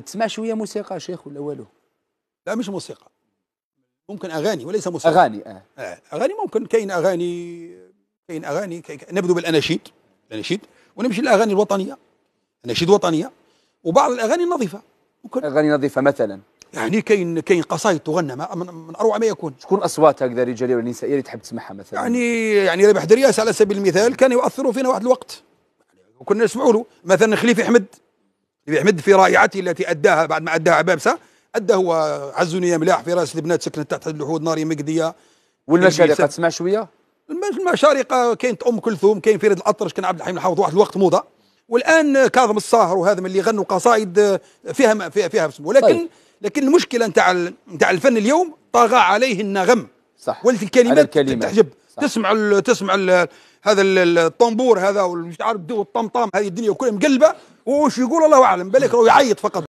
تسمع شويه موسيقى شيخ ولا والو لا مش موسيقى ممكن اغاني وليس موسيقى اغاني اه, آه. اغاني ممكن كاين اغاني كاين اغاني نبدو بالاناشيد الاناشيد ونمشي للاغاني الوطنيه اناشيد وطنيه وبعض الاغاني النظيفه ممكن اغاني نظيفه مثلا يعني كاين كاين قصائد تغنى من اروع ما يكون شكون اصوات هكذا رجاليه ولا نسائيه اللي تحب تسمعها مثلا يعني يعني ربح درياس على سبيل المثال كان يؤثر فينا واحد الوقت وكنا يعني نسمعوا له مثلا خليفي احمد اللي حمد في رائعته التي اداها بعد ما اداها عبابسه ادى هو يا ملاح في راس البنات سكنت تحت اللحود ناري مقديه والمشارقه تسمع شويه المشارقه كانت ام كلثوم كاين فريد الاطرش كان عبد الحليم الحافظ واحد الوقت موضه والان كاظم الصاهر وهذا من اللي غنوا قصائد آه، فيها فيها, فيها بسم ولكن طيب. لكن المشكله نتاع نتاع الفن اليوم طغى عليه النغم صح ولت الكلمات, الكلمات تحجب صح. تسمع الـ تسمع الـ هذا الطنبور هذا والمش عارف والطمطام هذه الدنيا كلها مقلبه وش يقول الله اعلم بالك هو يعيط فقط